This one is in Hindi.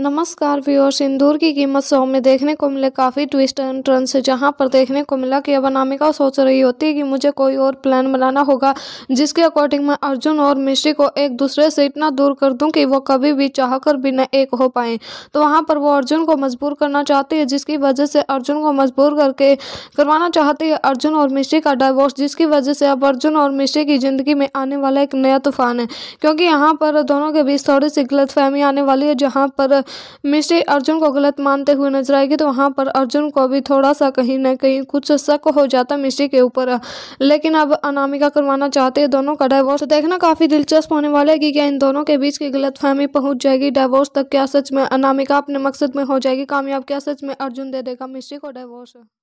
नमस्कार व्यूअर्स सिंदूर की कीमत सौ में देखने को मिले काफ़ी ट्विस्ट एंड टर्न से जहां पर देखने को मिला कि अब अनामिका सोच रही होती है कि मुझे कोई और प्लान बनाना होगा जिसके अकॉर्डिंग मैं अर्जुन और मिश्री को एक दूसरे से इतना दूर कर दूं कि वो कभी भी चाह कर भी न एक हो पाए तो वहाँ पर वो अर्जुन को मजबूर करना चाहती है जिसकी वजह से अर्जुन को मजबूर करके करवाना चाहती है अर्जुन और मिश्री का डाइवोर्स जिसकी वजह से अब अर्जुन और मिश्री की ज़िंदगी में आने वाला एक नया तूफान है क्योंकि यहाँ पर दोनों के बीच थोड़ी सी गलतफहमी आने वाली है जहाँ पर मिस्ट्री अर्जुन को गलत मानते हुए नजर आएगी तो वहाँ पर अर्जुन को भी थोड़ा सा कहीं ना कहीं कुछ शक हो जाता मिश्री के ऊपर लेकिन अब अनामिका करवाना चाहते हैं दोनों का डाइवोर्स तो देखना काफ़ी दिलचस्प होने वाला है कि क्या इन दोनों के बीच की गलत फहमी पहुँच जाएगी डाइवोर्स तक क्या सच में अनामिका अपने मकसद में हो जाएगी कामयाब क्या सच में अर्जुन दे देगा मिश्री को डाइवोर्स